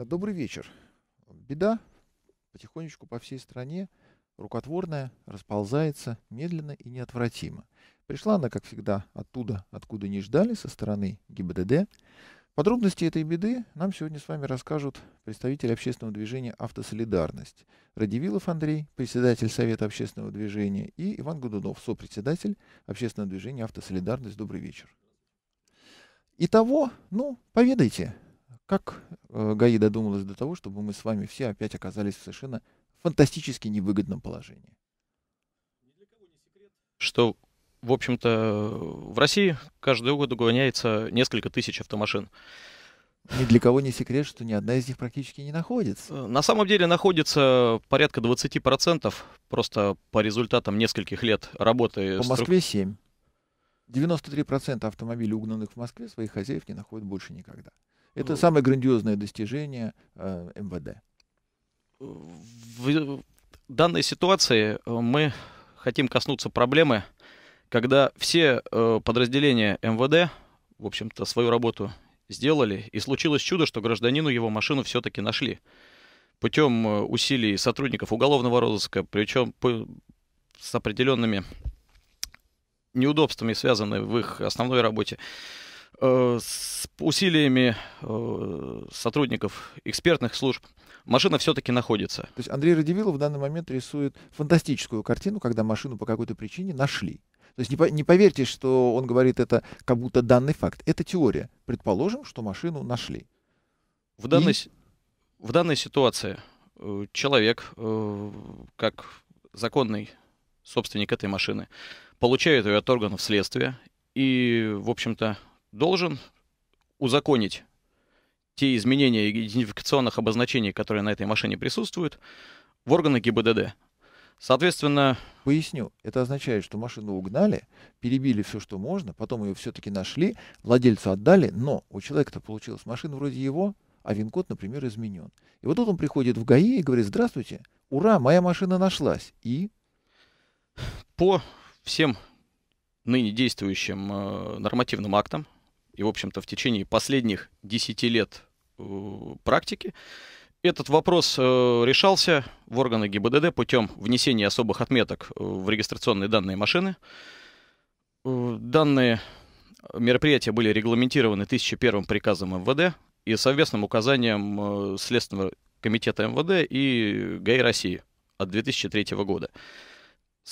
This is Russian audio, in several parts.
Э, добрый вечер. Беда потихонечку по всей стране, рукотворная, расползается медленно и неотвратимо. Пришла она, как всегда, оттуда, откуда не ждали, со стороны ГИБДД. Подробности этой беды нам сегодня с вами расскажут представители общественного движения «Автосолидарность». Радивилов Андрей, председатель Совета общественного движения, и Иван Годунов, сопредседатель общественного движения «Автосолидарность». Добрый вечер. Итого, ну, поведайте, как э, ГАИ додумалась до того, чтобы мы с вами все опять оказались в совершенно фантастически невыгодном положении? Что, в общем-то, в России каждый год угоняется несколько тысяч автомашин. Ни для кого не секрет, что ни одна из них практически не находится. Э, на самом деле находится порядка 20%, просто по результатам нескольких лет работы. По Москве 7. 93% автомобилей, угнанных в Москве, своих хозяев не находят больше никогда. Это ну, самое грандиозное достижение э, МВД. В данной ситуации э, мы хотим коснуться проблемы, когда все э, подразделения МВД, в общем-то, свою работу сделали, и случилось чудо, что гражданину его машину все-таки нашли. Путем э, усилий сотрудников уголовного розыска, причем с определенными неудобствами, связанными в их основной работе. Э, с усилиями э, сотрудников экспертных служб машина все-таки находится. То есть Андрей Радивилов в данный момент рисует фантастическую картину, когда машину по какой-то причине нашли. То есть не, не поверьте, что он говорит это как будто данный факт. Это теория. Предположим, что машину нашли. В данной, И... в данной ситуации э, человек, как законный собственник этой машины, получает ее от органов следствия и, в общем-то, должен узаконить те изменения идентификационных обозначений, которые на этой машине присутствуют, в органы ГИБДД. Соответственно... Поясню. Это означает, что машину угнали, перебили все, что можно, потом ее все-таки нашли, владельцу отдали, но у человека-то получилась машина вроде его, а ВИН-код, например, изменен. И вот тут он приходит в ГАИ и говорит, здравствуйте, ура, моя машина нашлась. И? По всем ныне действующим э, нормативным актам, и, в общем-то, в течение последних 10 лет э, практики этот вопрос э, решался в органы ГИБДД путем внесения особых отметок э, в регистрационные данные машины. Данные мероприятия были регламентированы 1001 приказом МВД и совместным указанием Следственного комитета МВД и ГАИ России от 2003 года.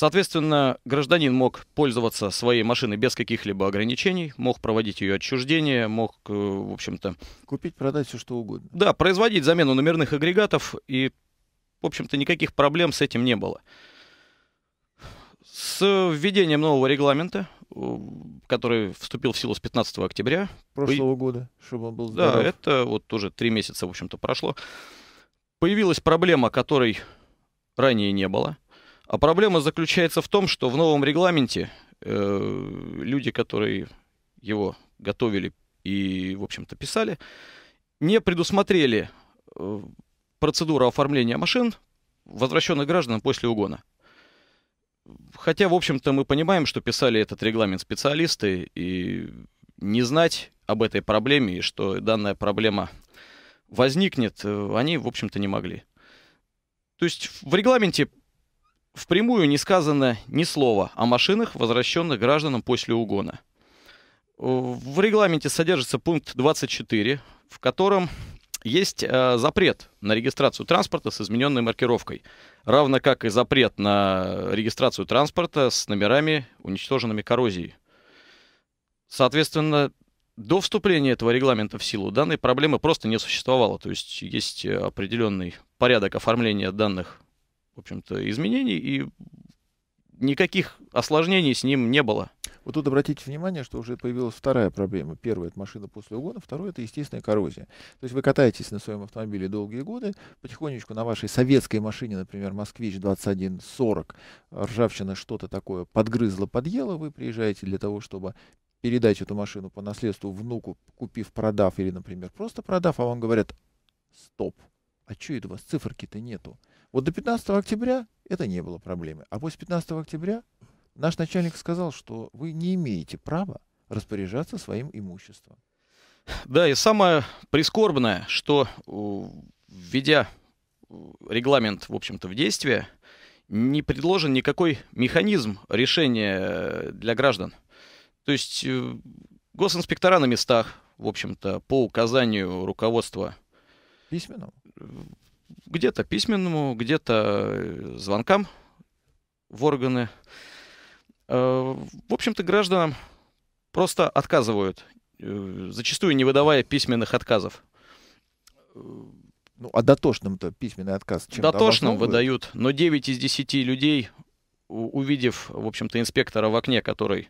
Соответственно, гражданин мог пользоваться своей машиной без каких-либо ограничений, мог проводить ее отчуждение, мог, э, в общем-то... Купить, продать все что угодно. Да, производить замену номерных агрегатов, и, в общем-то, никаких проблем с этим не было. С введением нового регламента, э, который вступил в силу с 15 октября... Прошлого и... года, чтобы он был здоров. Да, это вот уже три месяца, в общем-то, прошло. Появилась проблема, которой ранее не было — а проблема заключается в том, что в новом регламенте э, люди, которые его готовили и, в общем-то, писали, не предусмотрели э, процедуру оформления машин, возвращенных гражданам после угона. Хотя, в общем-то, мы понимаем, что писали этот регламент специалисты, и не знать об этой проблеме, и что данная проблема возникнет, э, они, в общем-то, не могли. То есть в регламенте Впрямую не сказано ни слова о машинах, возвращенных гражданам после угона. В регламенте содержится пункт 24, в котором есть э, запрет на регистрацию транспорта с измененной маркировкой, равно как и запрет на регистрацию транспорта с номерами, уничтоженными коррозией. Соответственно, до вступления этого регламента в силу данной проблемы просто не существовало. То есть есть э, определенный порядок оформления данных в общем-то, изменений, и никаких осложнений с ним не было. Вот тут обратите внимание, что уже появилась вторая проблема. Первая — это машина после угона, второе — это естественная коррозия. То есть вы катаетесь на своем автомобиле долгие годы, потихонечку на вашей советской машине, например, «Москвич-2140», ржавчина что-то такое подгрызла, подъела, вы приезжаете для того, чтобы передать эту машину по наследству внуку, купив, продав или, например, просто продав, а вам говорят «стоп». А что это у вас? Циферки-то нету. Вот до 15 октября это не было проблемы. А после 15 октября наш начальник сказал, что вы не имеете права распоряжаться своим имуществом. Да, и самое прискорбное, что введя регламент, в общем-то, в действие, не предложен никакой механизм решения э, для граждан. То есть э, госинспектора на местах, в общем-то, по указанию руководства. письменного. Э, где-то письменному, где-то э, звонкам в органы. Э, в общем-то, гражданам просто отказывают, э, зачастую не выдавая письменных отказов. Ну, а дотошным-то письменный отказ чем Дотошным выдают, но 9 из 10 людей, увидев, в общем-то, инспектора в окне, который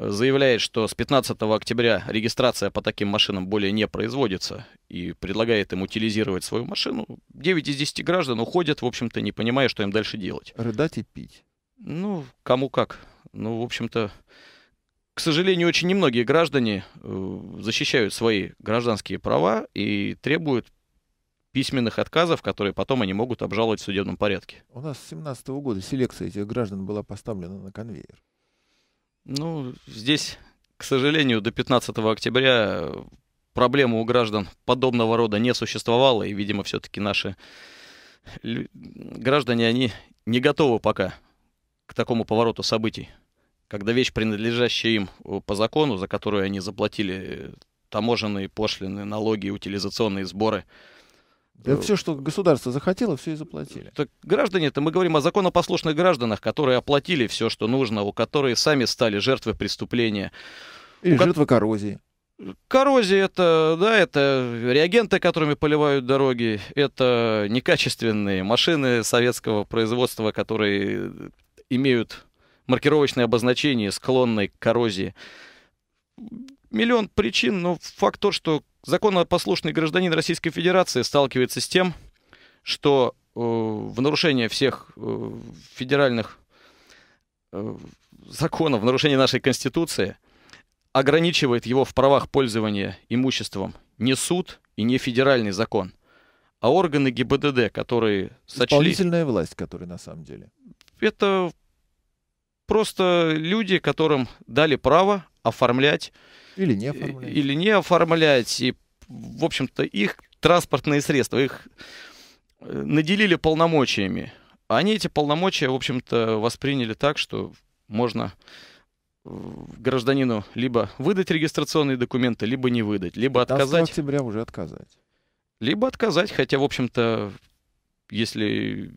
заявляет, что с 15 октября регистрация по таким машинам более не производится и предлагает им утилизировать свою машину. 9 из 10 граждан уходят, в общем-то, не понимая, что им дальше делать. Рыдать и пить. Ну, кому как. Ну, в общем-то, к сожалению, очень немногие граждане э, защищают свои гражданские права и требуют письменных отказов, которые потом они могут обжаловать в судебном порядке. У нас с 2017 года селекция этих граждан была поставлена на конвейер. Ну, здесь, к сожалению, до 15 октября э, проблема у граждан подобного рода не существовало, и, видимо, все-таки наши граждане, они не готовы пока к такому повороту событий, когда вещь, принадлежащая им э, по закону, за которую они заплатили э, таможенные пошлины, налоги, утилизационные сборы – да все, что государство захотело, все и заплатили. Так граждане это мы говорим о законопослушных гражданах, которые оплатили все, что нужно, у которых сами стали жертвы преступления. Или у жертвы ко... коррозии. Коррозия это, да, это реагенты, которыми поливают дороги, это некачественные машины советского производства, которые имеют маркировочное обозначение, склонной к коррозии. Миллион причин, но факт то, что законопослушный гражданин Российской Федерации сталкивается с тем, что э, в нарушение всех э, федеральных э, законов, в нарушение нашей Конституции ограничивает его в правах пользования имуществом не суд и не федеральный закон, а органы ГИБДД, которые сочли... Исполнительная власть, которые на самом деле. Это просто люди, которым дали право оформлять или не э, оформлять. Или не оформлять. И, в общем-то, их транспортные средства, их э, наделили полномочиями. Они эти полномочия, в общем-то, восприняли так, что можно э, гражданину либо выдать регистрационные документы, либо не выдать, либо отказать. октября уже отказать. Либо отказать, хотя, в общем-то, если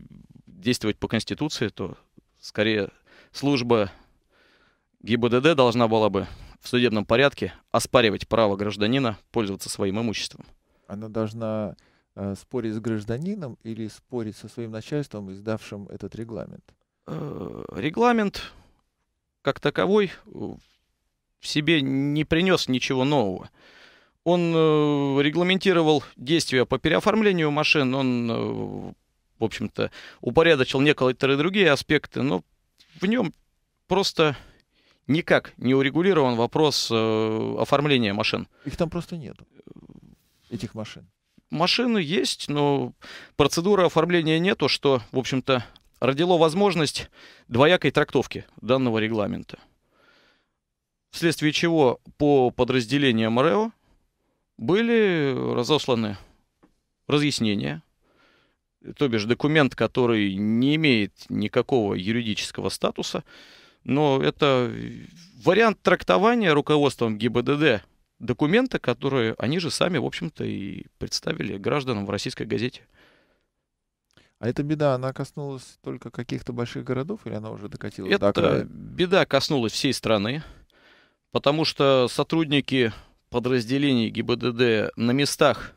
действовать по Конституции, то скорее служба ГИБДД должна была бы в судебном порядке оспаривать право гражданина пользоваться своим имуществом. Она должна э, спорить с гражданином или спорить со своим начальством, издавшим этот регламент? Э, регламент как таковой э, в себе не принес ничего нового. Он э, регламентировал действия по переоформлению машин, он, э, в общем-то, упорядочил некоторые другие аспекты, но в нем просто никак не урегулирован вопрос э, оформления машин. Их там просто нет, этих машин. Машины есть, но процедуры оформления нету, что, в общем-то, родило возможность двоякой трактовки данного регламента. Вследствие чего по подразделениям РЭО были разосланы разъяснения, то бишь документ, который не имеет никакого юридического статуса, но это вариант трактования руководством ГИБДД документа, которые они же сами, в общем-то, и представили гражданам в российской газете. А эта беда, она коснулась только каких-то больших городов, или она уже докатилась эта до края? беда коснулась всей страны, потому что сотрудники подразделений ГИБДД на местах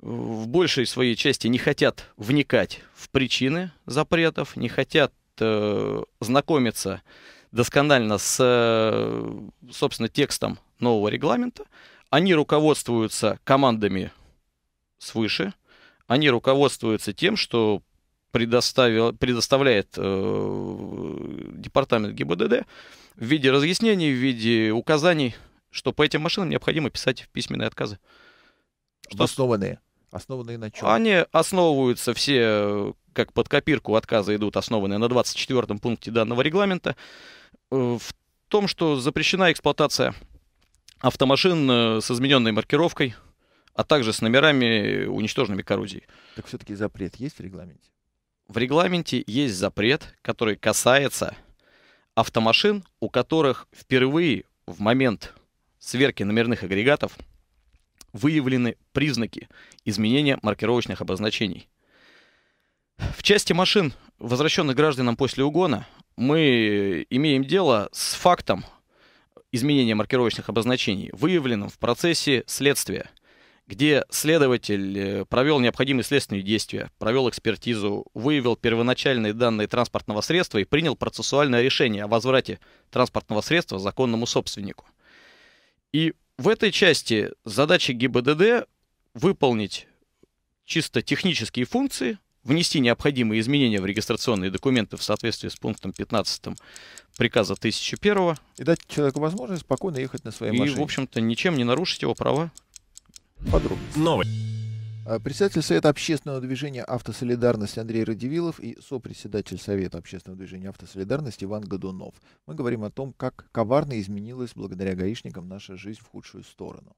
в большей своей части не хотят вникать в причины запретов, не хотят Э, знакомиться досконально с, э, собственно, текстом нового регламента. Они руководствуются командами свыше. Они руководствуются тем, что предоставил, предоставляет э, департамент ГИБДД в виде разъяснений, в виде указаний, что по этим машинам необходимо писать письменные отказы. Что Обоснованные. Основанные на чем? Они основываются все, как под копирку отказы идут, основанные на 24-м пункте данного регламента, э, в том, что запрещена эксплуатация автомашин э, с измененной маркировкой, а также с номерами, уничтоженными коррозией. Так все-таки запрет есть в регламенте? В регламенте есть запрет, который касается автомашин, у которых впервые в момент сверки номерных агрегатов выявлены признаки изменения маркировочных обозначений. В части машин, возвращенных гражданам после угона, мы имеем дело с фактом изменения маркировочных обозначений, выявленным в процессе следствия, где следователь э, провел необходимые следственные действия, провел экспертизу, выявил первоначальные данные транспортного средства и принял процессуальное решение о возврате транспортного средства законному собственнику. И в этой части задача ГИБДД выполнить чисто технические функции, внести необходимые изменения в регистрационные документы в соответствии с пунктом 15 приказа 1001. И дать человеку возможность спокойно ехать на своей и, машине. И, в общем-то, ничем не нарушить его права. Подробно. Новый. А, председатель Совета общественного движения «Автосолидарность» Андрей Радивилов и сопредседатель Совета общественного движения «Автосолидарность» Иван Годунов. Мы говорим о том, как коварно изменилась благодаря гаишникам наша жизнь в худшую сторону.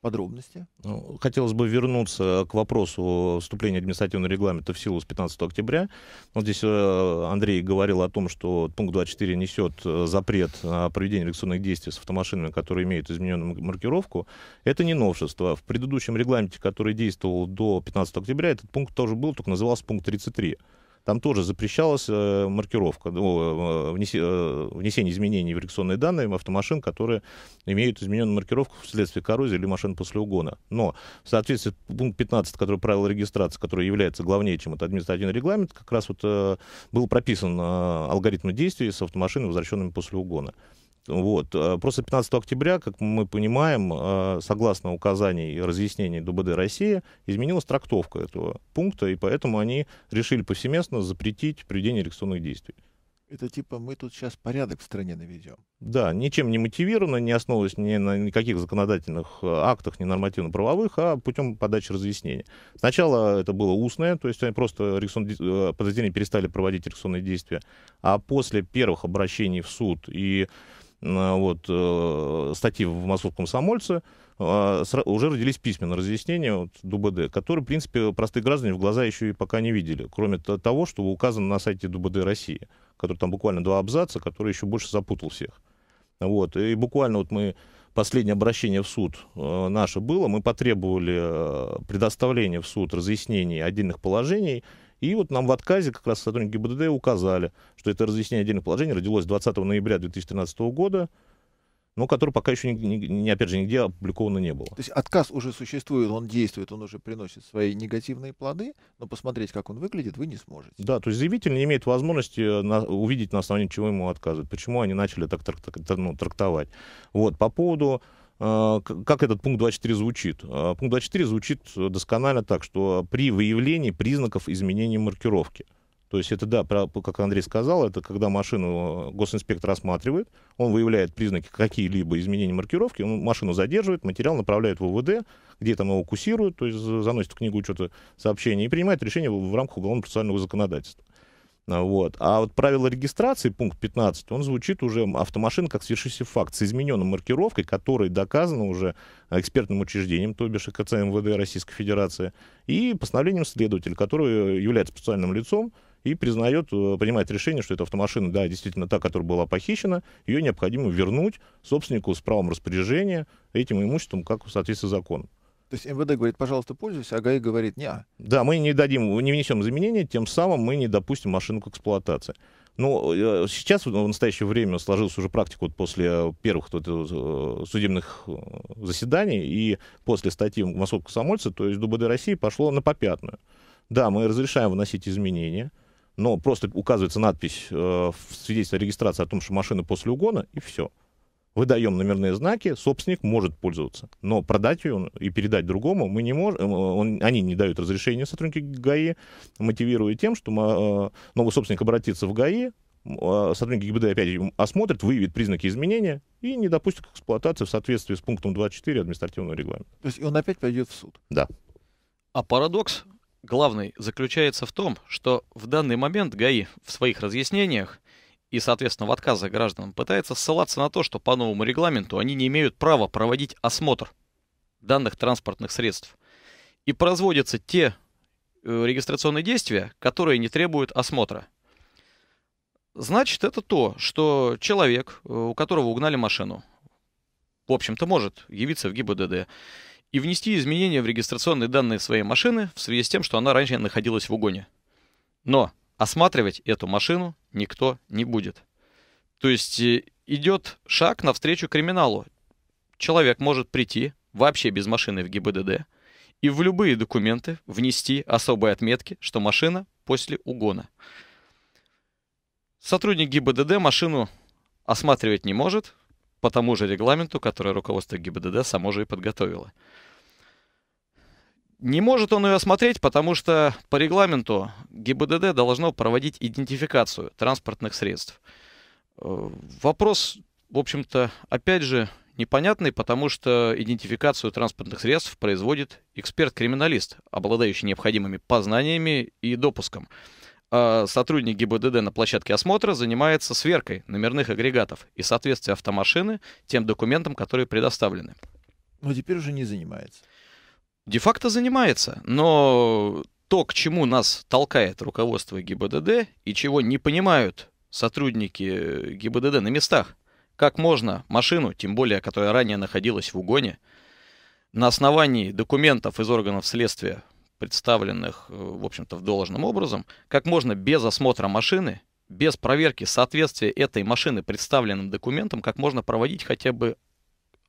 Подробности. Ну, хотелось бы вернуться к вопросу вступления административного регламента в силу с 15 октября. Вот здесь э, Андрей говорил о том, что пункт 24 несет э, запрет на проведение реакционных действий с автомашинами, которые имеют измененную маркировку. Это не новшество. В предыдущем регламенте, который действовал до 15 октября, этот пункт тоже был, только назывался пункт 33 там тоже запрещалась э, маркировка, ну, э, э, внесение изменений в регистрационные данные автомашин, которые имеют измененную маркировку вследствие коррозии или машин после угона. Но в соответствии с пункт 15, который правило регистрации, который является главнее, чем это административный регламент, как раз вот был прописан алгоритм действий с автомашинами, возвращенными после угона. Вот. Э, просто 15 октября, как мы понимаем, э, согласно указаний и разъяснений ДУБД России, изменилась трактовка этого пункта, и поэтому они решили повсеместно запретить проведение реакционных действий. Это типа мы тут сейчас порядок в стране наведем. Да, ничем не мотивировано, не основываясь ни на никаких законодательных э, актах, ни нормативно-правовых, а путем подачи разъяснений. Сначала это было устное, то есть они просто рексон... подразделения перестали проводить реакционные действия, а после первых обращений в суд и Э, вот, э, статьи в «Московском комсомольце», э, уже родились письменные разъяснения от ДУБД, которые, в принципе, простые граждане в глаза еще и пока не видели, кроме того, что указано на сайте ДУБД России, который там буквально два абзаца, который еще больше запутал всех. Вот, и буквально вот мы последнее обращение в суд наше было, мы потребовали предоставления в суд разъяснений отдельных положений и вот нам в отказе как раз сотрудники БДД указали, что это разъяснение отдельных положений родилось 20 ноября 2013 года, но который пока еще, не, не, опять же, нигде опубликовано не было. То есть отказ уже существует, он действует, он уже приносит свои негативные плоды, но посмотреть, как он выглядит, вы не сможете. Да, то есть заявитель не имеет возможности э, на, увидеть, на основании чего ему отказывают, почему они начали так трак, ну, трактовать. Вот, по поводу а, как этот пункт 24 звучит? А, пункт 24 звучит э, досконально так, что при выявлении признаков изменения маркировки. То есть это, да, как Андрей сказал, это когда машину э, госинспектор рассматривает, он выявляет признаки какие-либо изменения маркировки, он машину задерживает, материал направляет в УВД, где там его куссируют, то есть заносит в книгу что-то сообщение и принимает решение в рамках уголовно-процессуального законодательства. Вот. А вот правило регистрации, пункт 15, он звучит уже автомашин как свершившийся факт с измененной маркировкой, который доказано уже экспертным учреждением, то бишь КЦ МВД Российской Федерации, и постановлением следователя, который э, является специальным лицом, и признает, э, принимает решение, что эта автомашина, да, действительно та, которая была похищена, ее необходимо вернуть собственнику с правом распоряжения этим имуществом, как в соответствии с законом. То есть МВД говорит, пожалуйста, пользуйся, а ГАИ говорит, не. Да, мы не дадим, не внесем изменения, тем самым мы не допустим машину к эксплуатации. Ну, э, сейчас в настоящее время сложилась уже практика вот после первых вот, э, судебных э, заседаний и после статьи Москвы комсомольца, то есть ДУБД России пошло на попятную. Да, мы разрешаем вносить изменения, но просто указывается надпись э, в свидетельстве о регистрации о том, что машина после угона, и все выдаем номерные знаки, собственник может пользоваться, но продать ее и передать другому мы не можем, э, он, они не дают разрешения сотрудники ГАИ, мотивируя тем, что мы, э, новый собственник обратится в ГАИ, а сотрудники ГИБДД опять осмотрят, выявят признаки изменения и не допустят к эксплуатации в соответствии с пунктом 24 административного регламента. То есть он опять пойдет в суд? Да. А парадокс главный заключается в том, что в данный момент ГАИ в своих разъяснениях и, соответственно, в отказах граждан, пытается ссылаться на то, что по новому регламенту они не имеют права проводить осмотр данных транспортных средств. И производятся те э, регистрационные действия, которые не требуют осмотра. Значит, это то, что человек, э, у которого угнали машину, в общем-то, может явиться в ГИБДД и внести изменения в регистрационные данные своей машины в связи с тем, что она раньше находилась в угоне. Но осматривать эту машину никто не будет. То есть э, идет шаг навстречу криминалу. Человек может прийти вообще без машины в ГИБДД и в любые документы внести особые отметки, что машина после угона. Сотрудник ГИБДД машину осматривать не может по тому же регламенту, который руководство ГИБДД само же и подготовило. Не может он ее осмотреть, потому что по регламенту ГИБДД должно проводить идентификацию транспортных средств. Э, вопрос, в общем-то, опять же, непонятный, потому что идентификацию транспортных средств производит эксперт-криминалист, обладающий необходимыми познаниями и допуском. А сотрудник ГИБДД на площадке осмотра занимается сверкой номерных агрегатов и соответствия автомашины тем документам, которые предоставлены. Но теперь уже не занимается де-факто занимается, но то, к чему нас толкает руководство ГИБДД и чего не понимают сотрудники ГИБДД на местах, как можно машину, тем более, которая ранее находилась в угоне, на основании документов из органов следствия, представленных, э, в общем-то, в должном образом, как можно без осмотра машины, без проверки соответствия этой машины представленным документам, как можно проводить хотя бы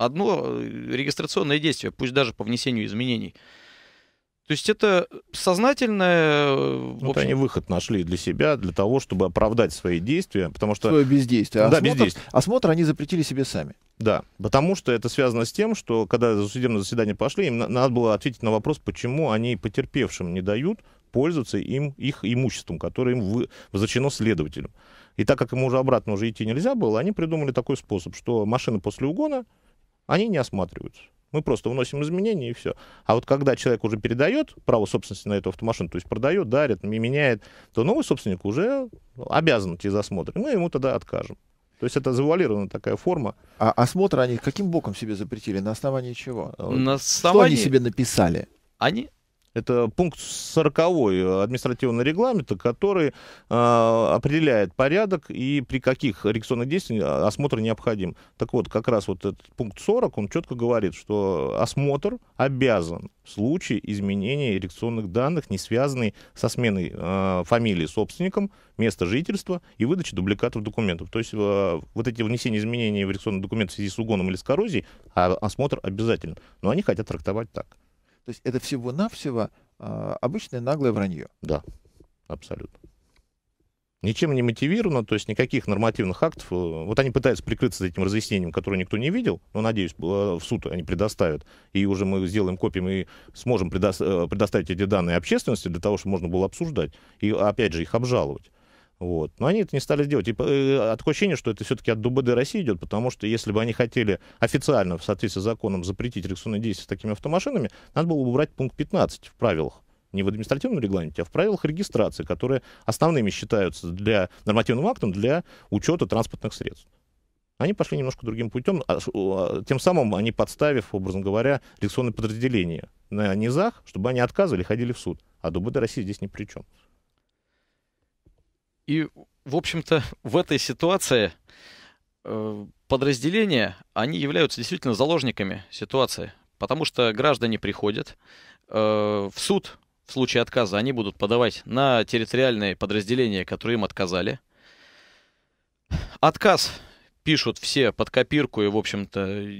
одно э, регистрационное действие, пусть даже по внесению изменений. То есть это сознательное... Э, вот общем... они выход нашли для себя, для того, чтобы оправдать свои действия, потому что... Свое бездействие. Да, осмотр, бездействие. Осмотр они запретили себе сами. Да, потому что это связано с тем, что когда за судебное заседание пошли, им надо было ответить на вопрос, почему они потерпевшим не дают пользоваться им, их имуществом, которое им вы, возвращено следователем. И так как ему уже обратно уже идти нельзя было, они придумали такой способ, что машина после угона они не осматриваются. Мы просто вносим изменения и все. А вот когда человек уже передает право собственности на эту автомашину, то есть продает, дарит, меняет, то новый собственник уже ну, обязан идти за осмотр. И мы ему тогда откажем. То есть это завуалированная такая форма. А осмотр они каким боком себе запретили? На основании чего? На основании... Что они себе написали? Они это пункт 40 административного регламента, который э, определяет порядок и при каких коррекционных действиях а, осмотр необходим. Так вот, как раз вот этот пункт 40, он четко говорит, что осмотр обязан в случае изменения эрекционных данных, не связанный со сменой э, фамилии собственником, места жительства и выдачи дубликатов документов. То есть э, вот эти внесения изменений в эрекционный документ в связи с угоном или с коррозией, а осмотр обязателен. Но они хотят трактовать так. То есть это всего-навсего э, обычное наглое вранье. Да, абсолютно. Ничем не мотивировано, то есть никаких нормативных актов. Э, вот они пытаются прикрыться этим разъяснением, которое никто не видел, но, надеюсь, э, в суд они предоставят. И уже мы сделаем копии, мы сможем э, предоставить эти данные общественности для того, чтобы можно было обсуждать и, опять же, их обжаловать. Вот. Но они это не стали делать. И типа, э, такое ощущение, что это все-таки от ДУБД России идет, потому что если бы они хотели официально, в соответствии с законом, запретить реакционные действия с такими автомашинами, надо было бы убрать пункт 15 в правилах не в административном регламенте, а в правилах регистрации, которые основными считаются для нормативным актом для учета транспортных средств. Они пошли немножко другим путем, а, а, тем самым они подставив, образно говоря, реакционные подразделения на низах, чтобы они отказывали, ходили в суд. А ДУБД России здесь ни при чем. И, в общем-то, в этой ситуации э, подразделения, они являются действительно заложниками ситуации, потому что граждане приходят э, в суд в случае отказа, они будут подавать на территориальные подразделения, которые им отказали. Отказ пишут все под копирку, и, в общем-то,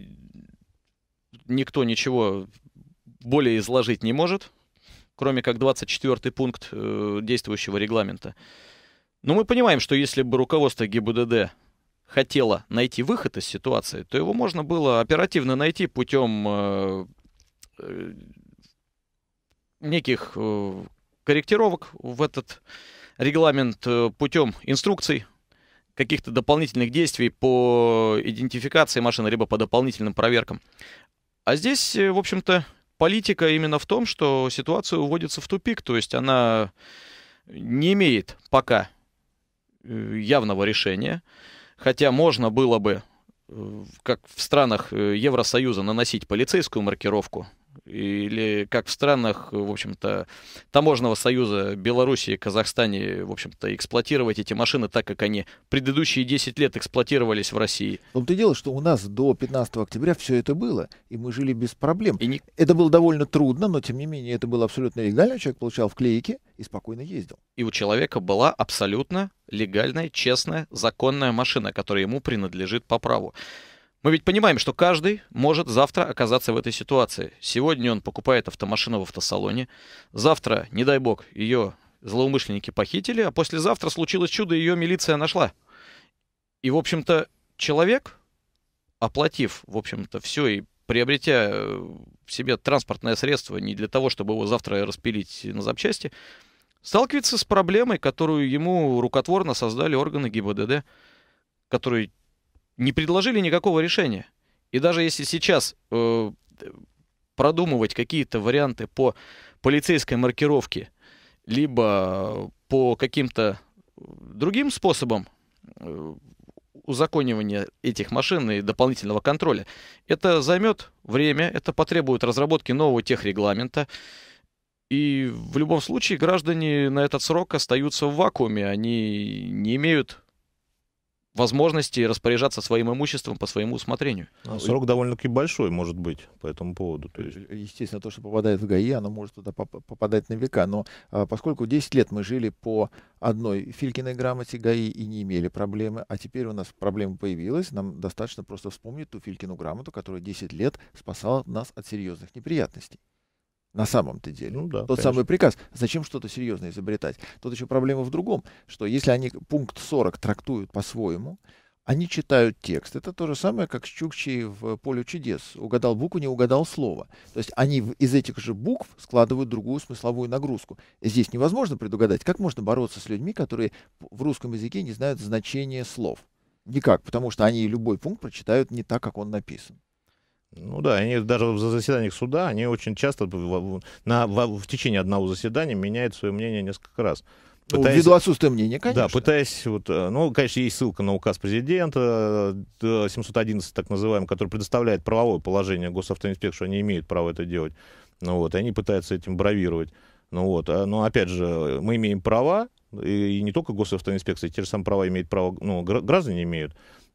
никто ничего более изложить не может, кроме как 24 пункт э, действующего регламента. Но мы понимаем, что если бы руководство ГИБДД хотело найти выход из ситуации, то его можно было оперативно найти путем э, э, неких э, корректировок в этот регламент путем инструкций, каких-то дополнительных действий по идентификации машины, либо по дополнительным проверкам. А здесь, в общем-то, политика именно в том, что ситуация уводится в тупик, то есть она не имеет пока Э, явного решения. Хотя можно было бы, э, как в странах э, Евросоюза, наносить полицейскую маркировку или как в странах, в общем-то, таможенного союза Белоруссии, Казахстане, в общем-то, эксплуатировать эти машины так, как они предыдущие 10 лет эксплуатировались в России. Но ты дело, что у нас до 15 октября все это было, и мы жили без проблем. И не... Это было довольно трудно, но тем не менее это было абсолютно легально. Человек получал вклейки и спокойно ездил. И у человека была абсолютно легальная, честная, законная машина, которая ему принадлежит по праву. Мы ведь понимаем, что каждый может завтра оказаться в этой ситуации. Сегодня он покупает автомашину в автосалоне, завтра, не дай бог, ее злоумышленники похитили, а послезавтра случилось чудо, ее милиция нашла. И, в общем-то, человек, оплатив, в общем-то, все и приобретя э, себе транспортное средство не для того, чтобы его завтра распилить на запчасти, сталкивается с проблемой, которую ему рукотворно создали органы ГИБДД, которые не предложили никакого решения. И даже если сейчас э, продумывать какие-то варианты по полицейской маркировке, либо э, по каким-то другим способам э, узаконивания этих машин и дополнительного контроля, это займет время, это потребует разработки нового техрегламента. И в любом случае граждане на этот срок остаются в вакууме, они не имеют возможности распоряжаться своим имуществом по своему усмотрению. А срок довольно-таки большой может быть по этому поводу. То есть... Э, естественно, то, что попадает в ГАИ, оно может туда попадать на века. Но а, поскольку 10 лет мы жили по одной Филькиной грамоте ГАИ и не имели проблемы, а теперь у нас проблема появилась, нам достаточно просто вспомнить ту Филькину грамоту, которая 10 лет спасала нас от серьезных неприятностей на самом-то деле. Ну, да, Тот конечно. самый приказ. Зачем что-то серьезное изобретать? Тут еще проблема в другом, что если они пункт 40 трактуют по-своему, они читают текст. Это то же самое, как с Чукчей в «Поле чудес». Угадал букву, не угадал слово. То есть они из этих же букв складывают другую смысловую нагрузку. Здесь невозможно предугадать, как можно бороться с людьми, которые в русском языке не знают значения слов. Никак, потому что они любой пункт прочитают не так, как он написан. Ну да, они даже в заседаниях суда, они очень часто в, на, в, в течение одного заседания меняют свое мнение несколько раз. Ну, пытаясь, ну, ввиду отсутствия мнения, конечно. Да, пытаясь, вот, э, ну, конечно, есть ссылка на указ президента 711, э, так называемый, который предоставляет правовое положение госавтоинспекции, что они имеют право это делать. Ну вот, они пытаются этим бравировать. Ну вот, а, но ну, опять же, мы имеем права, и не только госавтоинспекции, те же самые права имеют право, ну, граждане имеют.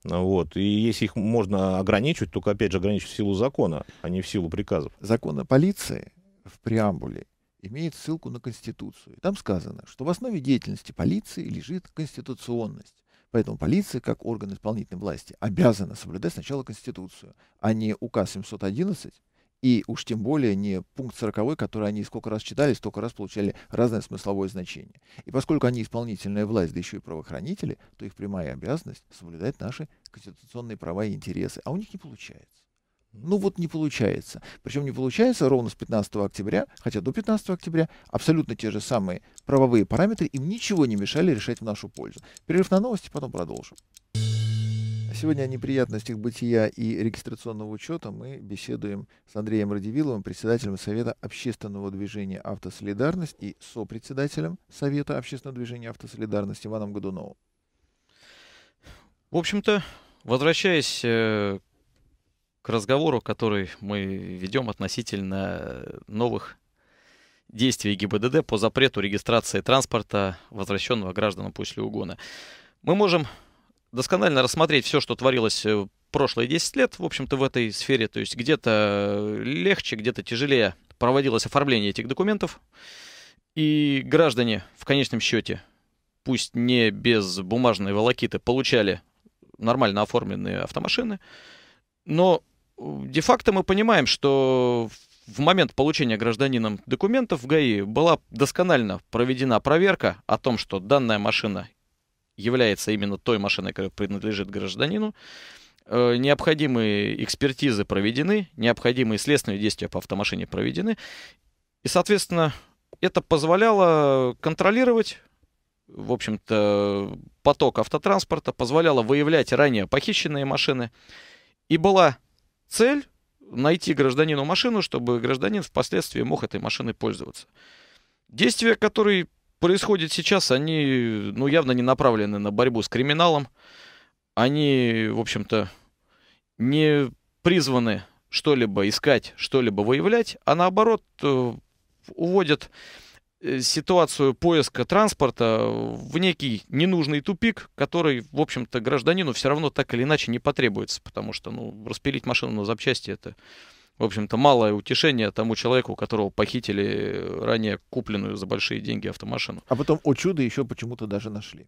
Вот. И если их можно ограничивать, только, опять же, ограничить в силу закона, а не в силу приказов. Закон о полиции в преамбуле имеет ссылку на Конституцию. Там сказано, что в основе деятельности полиции лежит конституционность. Поэтому полиция, как орган исполнительной власти, обязана соблюдать сначала Конституцию, а не указ 711 и уж тем более не пункт 40, который они сколько раз читали, столько раз получали разное смысловое значение. И поскольку они исполнительная власть, да еще и правоохранители, то их прямая обязанность соблюдать наши конституционные права и интересы. А у них не получается. Ну вот не получается. Причем не получается ровно с 15 октября, хотя до 15 октября абсолютно те же самые правовые параметры им ничего не мешали решать в нашу пользу. Перерыв на новости, потом продолжим. Сегодня о неприятностях бытия и регистрационного учета мы беседуем с Андреем Радивиловым, председателем Совета общественного движения «Автосолидарность» и сопредседателем Совета общественного движения «Автосолидарность» Иваном Годуновым. В общем-то, возвращаясь э, к разговору, который мы ведем относительно новых действий ГИБДД по запрету регистрации транспорта, возвращенного гражданам после угона. Мы можем досконально рассмотреть все, что творилось э, прошлые 10 лет, в общем-то, в этой сфере. То есть где-то э, легче, где-то тяжелее проводилось оформление этих документов. И граждане, в конечном счете, пусть не без бумажной волокиты, получали нормально оформленные автомашины. Но э, де-факто мы понимаем, что в момент получения гражданином документов в ГАИ была досконально проведена проверка о том, что данная машина является именно той машиной, которая принадлежит гражданину, э, необходимые экспертизы проведены, необходимые следственные действия по автомашине проведены. И, соответственно, это позволяло контролировать, в общем-то, поток автотранспорта, позволяло выявлять ранее похищенные машины. И была цель найти гражданину машину, чтобы гражданин впоследствии мог этой машиной пользоваться. Действия, которые происходит сейчас, они ну, явно не направлены на борьбу с криминалом. Они, в общем-то, не призваны что-либо искать, что-либо выявлять, а наоборот э, уводят э, ситуацию поиска транспорта в некий ненужный тупик, который, в общем-то, гражданину все равно так или иначе не потребуется, потому что ну, распилить машину на запчасти это в общем-то, малое утешение тому человеку, которого похитили э, ранее купленную за большие деньги автомашину. А потом, о чудо, еще почему-то даже нашли.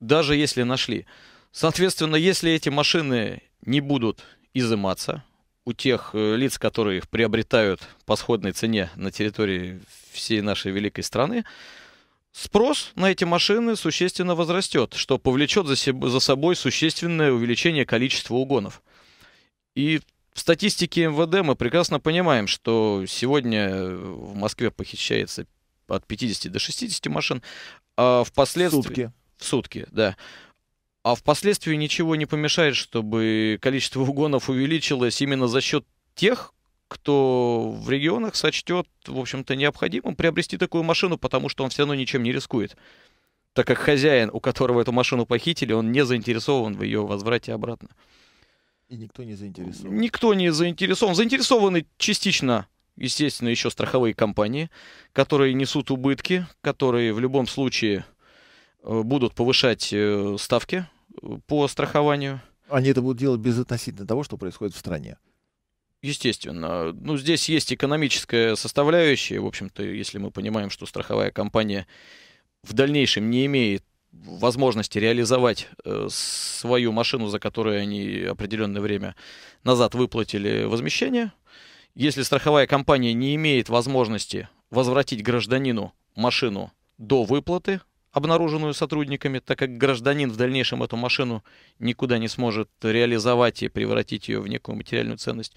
Даже если нашли. Соответственно, если эти машины не будут изыматься у тех э, лиц, которые их приобретают по сходной цене на территории всей нашей великой страны, спрос на эти машины существенно возрастет, что повлечет за, себе, за собой существенное увеличение количества угонов. И в статистике МВД мы прекрасно понимаем, что сегодня э, в Москве похищается от 50 до 60 машин, а впоследствии... В сутки. В сутки, да. А впоследствии ничего не помешает, чтобы количество угонов увеличилось именно за счет тех, кто в регионах сочтет, в общем-то, необходимым приобрести такую машину, потому что он все равно ничем не рискует. Так как хозяин, у которого эту машину похитили, он не заинтересован в ее возврате обратно. И никто не заинтересован. Никто не заинтересован. Заинтересованы частично, естественно, еще страховые компании, которые несут убытки, которые в любом случае э, будут повышать э, ставки э, по страхованию. Они это будут делать безотносительно того, что происходит в стране. Естественно. Ну, здесь есть экономическая составляющая. В общем-то, если мы понимаем, что страховая компания в дальнейшем не имеет возможности реализовать э, свою машину, за которую они определенное время назад выплатили возмещение. Если страховая компания не имеет возможности возвратить гражданину машину до выплаты, обнаруженную сотрудниками, так как гражданин в дальнейшем эту машину никуда не сможет реализовать и превратить ее в некую материальную ценность,